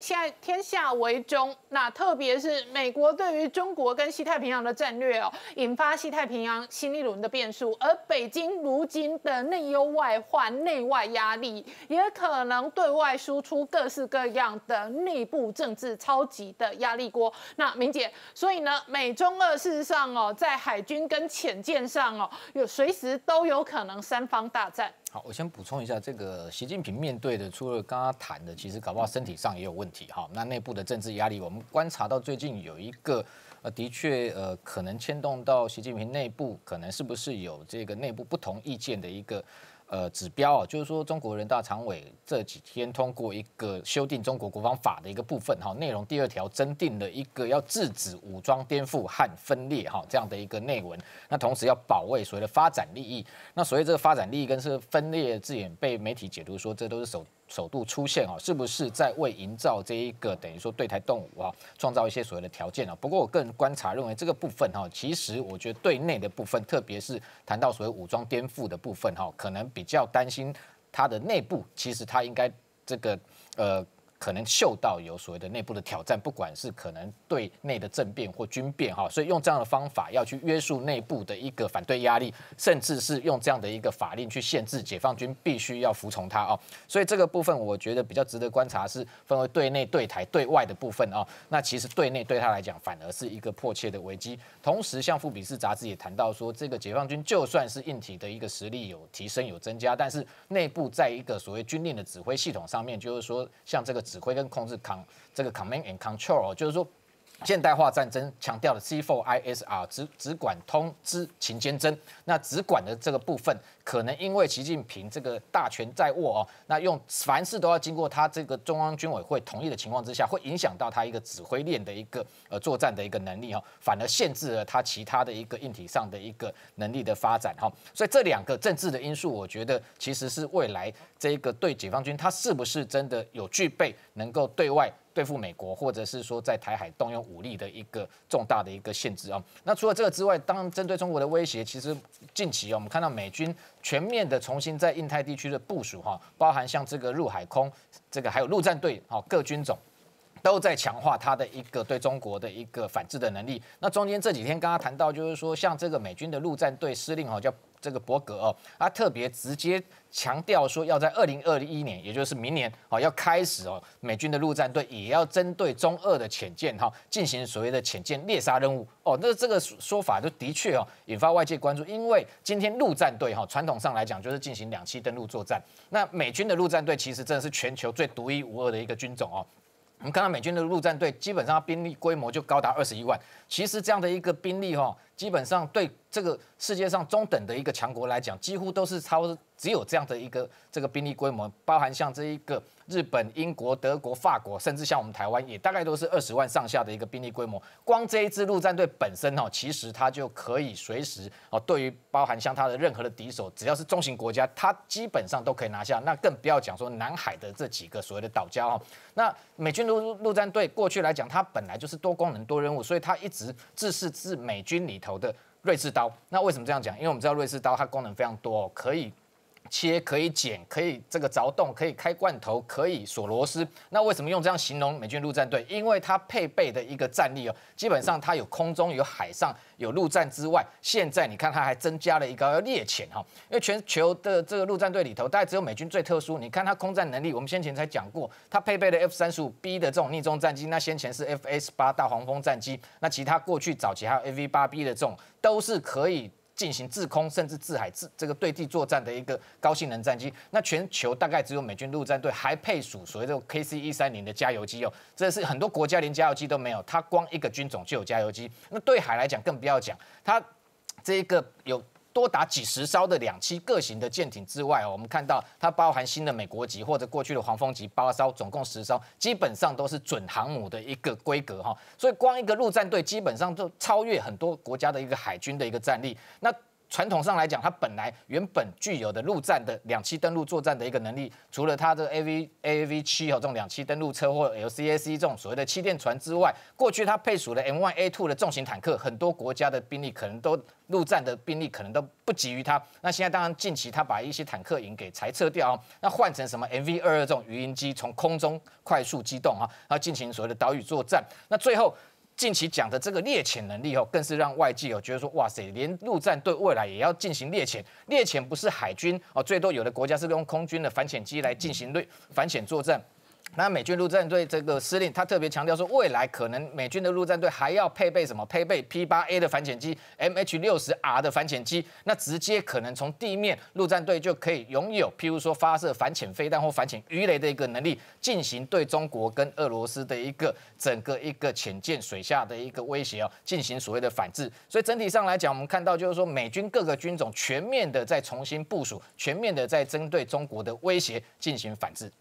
现在天下为中，那特别是美国对于中国跟西太平洋的战略哦，引发西太平洋新一轮的变数。而北京如今的内忧外患，内外压力，也可能对外输出各式各样的内部政治超级的压力锅。那明姐，所以呢，美中二实上哦，在海军跟潜舰上哦，有随时都有可能三方大战。好，我先补充一下，这个习近平面对的，除了刚刚谈的，其实搞不好身体上也有问题。哈，那内部的政治压力，我们观察到最近有一个，呃，的确，呃，可能牵动到习近平内部，可能是不是有这个内部不同意见的一个。呃，指标啊，就是说，中国人大常委这几天通过一个修订中国国防法的一个部分哈，内容第二条增订了一个要制止武装颠覆和分裂哈这样的一个内文，那同时要保卫所谓的发展利益，那所谓这个发展利益跟这个分裂字眼被媒体解读说，这都是手。首度出现啊，是不是在为营造这一个等于说对台动武啊，创造一些所谓的条件啊？不过我个人观察认为，这个部分哈，其实我觉得对内的部分，特别是谈到所谓武装颠覆的部分哈，可能比较担心它的内部，其实它应该这个呃。可能嗅到有所谓的内部的挑战，不管是可能对内的政变或军变哈，所以用这样的方法要去约束内部的一个反对压力，甚至是用这样的一个法令去限制解放军必须要服从它哦。所以这个部分我觉得比较值得观察是分为对内、对台、对外的部分哦。那其实对内对他来讲反而是一个迫切的危机。同时，像《富比士》杂志也谈到说，这个解放军就算是硬体的一个实力有提升有增加，但是内部在一个所谓军令的指挥系统上面，就是说像这个。指挥跟控制 c o 这个 command and control，就是说。现代化战争强调的 C4ISR 只只管通知、勤兼征，那只管的这个部分，可能因为习近平这个大权在握哦，那用凡事都要经过他这个中央军委会同意的情况之下，会影响到他一个指挥链的一个呃作战的一个能力哦，反而限制了他其他的一个硬体上的一个能力的发展哈，所以这两个政治的因素，我觉得其实是未来这一个对解放军，他是不是真的有具备能够对外。对付美国，或者是说在台海动用武力的一个重大的一个限制啊。那除了这个之外，当针对中国的威胁，其实近期我们看到美军全面的重新在印太地区的部署哈，包含像这个入海空，这个还有陆战队啊，各军种都在强化它的一个对中国的一个反制的能力。那中间这几天刚刚谈到，就是说像这个美军的陆战队司令哈叫。这个伯格哦，他特别直接强调说，要在二零二一年，也就是明年哦，要开始哦，美军的陆战队也要针对中二的潜舰哈，进行所谓的潜舰猎杀任务哦。那这个说法就的确哦，引发外界关注，因为今天陆战队哈，传统上来讲就是进行两栖登陆作战。那美军的陆战队其实真的是全球最独一无二的一个军种哦。我们看到美军的陆战队基本上兵力规模就高达二十一万，其实这样的一个兵力哈。基本上对这个世界上中等的一个强国来讲，几乎都是超只有这样的一个这个兵力规模，包含像这一个日本、英国、德国、法国，甚至像我们台湾，也大概都是二十万上下的一个兵力规模。光这一支陆战队本身哦，其实它就可以随时哦，对于包含像它的任何的敌手，只要是中型国家，它基本上都可以拿下。那更不要讲说南海的这几个所谓的岛礁哦。那美军陆陆战队过去来讲，它本来就是多功能多任务，所以它一直自视自美军里。头的瑞士刀，那为什么这样讲？因为我们知道瑞士刀它功能非常多，可以。切可以剪可以这个凿洞可以开罐头可以锁螺丝，那为什么用这样形容美军陆战队？因为它配备的一个战力哦，基本上它有空中有海上有陆战之外，现在你看它还增加了一个猎潜哈，因为全球的这个陆战队里头，大概只有美军最特殊。你看它空战能力，我们先前才讲过，它配备的 F 三十五 B 的这种逆中战机，那先前是 F S 八大黄蜂战机，那其他过去早期还有 A V 八 B 的这种都是可以。进行制空甚至自海自这个对地作战的一个高性能战机，那全球大概只有美军陆战队还配属所谓的 KC 一三零的加油机哦，这是很多国家连加油机都没有，它光一个军种就有加油机，那对海来讲更不要讲，它这一个有。多达几十艘的两栖各型的舰艇之外哦，我们看到它包含新的美国级或者过去的黄蜂级八艘，总共十艘，基本上都是准航母的一个规格哈。所以光一个陆战队，基本上都超越很多国家的一个海军的一个战力。那传统上来讲，它本来原本具有的陆战的两栖登陆作战的一个能力，除了它的 A V A V 七和这种两栖登陆车或 L C A C 这种所谓的气垫船之外，过去它配属的 M 一 A two 的重型坦克，很多国家的兵力可能都陆战的兵力可能都不及于它。那现在当然近期它把一些坦克营给裁撤掉，那换成什么 M V 二二这种鱼鹰机从空中快速机动啊，然后进行所谓的岛屿作战。那最后。近期讲的这个猎潜能力哦，更是让外界哦觉得说，哇塞，连陆战队未来也要进行猎潜，猎潜不是海军哦，最多有的国家是用空军的反潜机来进行对反潜作战。那美军陆战队这个司令，他特别强调说，未来可能美军的陆战队还要配备什么？配备 P 八 A 的反潜机，MH 六十 R 的反潜机，那直接可能从地面陆战队就可以拥有，譬如说发射反潜飞弹或反潜鱼雷的一个能力，进行对中国跟俄罗斯的一个整个一个潜舰水下的一个威胁哦，进行所谓的反制。所以整体上来讲，我们看到就是说，美军各个军种全面的在重新部署，全面的在针对中国的威胁进行反制。